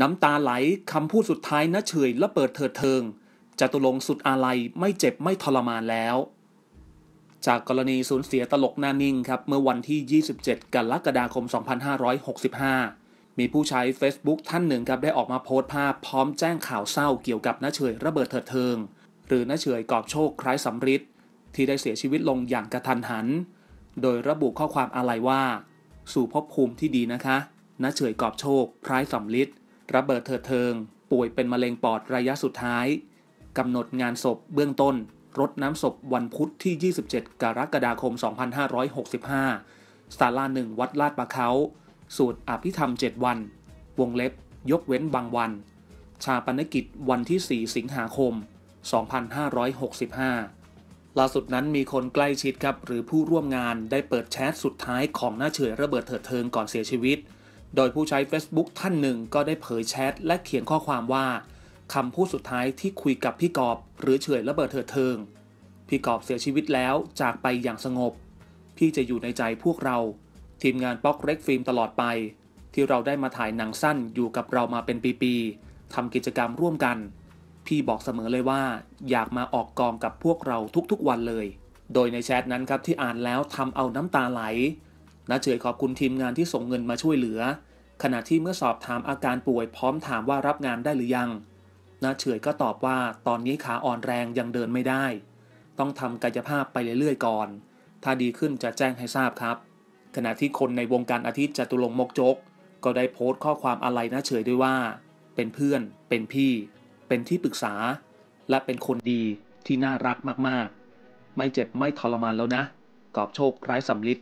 น้ำตาไหลคำพูดสุดท้ายนะเฉยและเปิดเถิดเทิง จะตุลงสุดอาลัยไม่เจ็บไม่ทรมานแล้ว จากกรณีสูญเสียตลกหน้านิ่งครับ เมื่อวันที่ 27 กักฎาคม 2565 มีผู้ใช้ Facebook ท่านหนึ่งครับได้ออกมาโพสต์ภาพ พร้อมแจ้งข่าวเศร้าเกี่ยวกับนาเฉยระเบิดเถิดเทิง หรือนาเฉยกอบโชคคล้ายสำริดที่ได้เสียชีวิตลงอย่างกระทันหัน โดยระบุข้อความอะไรว่า สู่ภพภูมิที่ดีนะคะนาเฉยกอบโชคคล้ายสำริดระเบิดเถิดเทิง ป่วยเป็นมะเร็งปอดระยะสุดท้าย กำหนดงานศพเบื้องต้นรดน้ำศพวันพุธที่ 27 กรกฎาคม 2565 ศาลาหนึ่งวัดลาดปะเขาสวดอภิธรรม 7 วัน วงเล็บ ยกเว้นบางวัน ชาปนกิจวันที่ 4 สิงหาคม 2565 ล่าสุดนั้นมีคนใกล้ชิดครับหรือผู้ร่วมงานได้เปิดแชทสุดท้ายของหน้าเฉยระเบิดเถิดเทิง ก่อนเสียชีวิตโดยผู้ใช้ Facebook ท่านหนึ่งก็ได้เผยแชทและเขียนข้อความว่าคำพูดสุดท้ายที่คุยกับพี่กอบหรือเฉยระเบิดเถิดเทิงพี่กอบเสียชีวิตแล้วจากไปอย่างสงบ พี่จะอยู่ในใจพวกเรา ทีมงานป๊อกเร็กฟิล์มตลอดไป ที่เราได้มาถ่ายหนังสั้นอยู่กับเรามาเป็นปีๆทำกิจกรรมร่วมกัน พี่บอกเสมอเลยว่า อยากมาออกกองกับพวกเราทุกๆวันเลย โดยในแชทนั้นครับที่อ่านแล้วทำเอาน้ำตาไหลน้าเฉยขอบคุณทีมงานที่ส่งเงินมาช่วยเหลือขณะที่เมื่อสอบถามอาการป่วยพร้อมถามว่ารับงานได้หรือยังน้าเฉยก็ตอบว่าตอนนี้ขาอ่อนแรงยังเดินไม่ได้ ต้องทำกายภาพไปเรื่อยๆ ก่อน ถ้าดีขึ้นจะแจ้งให้ทราบครับ ขณะที่คนในวงการอาทิตย์จตุรงมกจก ก็ได้โพสต์ข้อความอะไรน้าเฉยด้วยว่า เป็นเพื่อน เป็นพี่ เป็นที่ปรึกษา และเป็นคนดีที่น่ารักมาก ๆ ไม่เจ็บไม่ทรมานแล้วนะ กอบโชคไร้สำลิด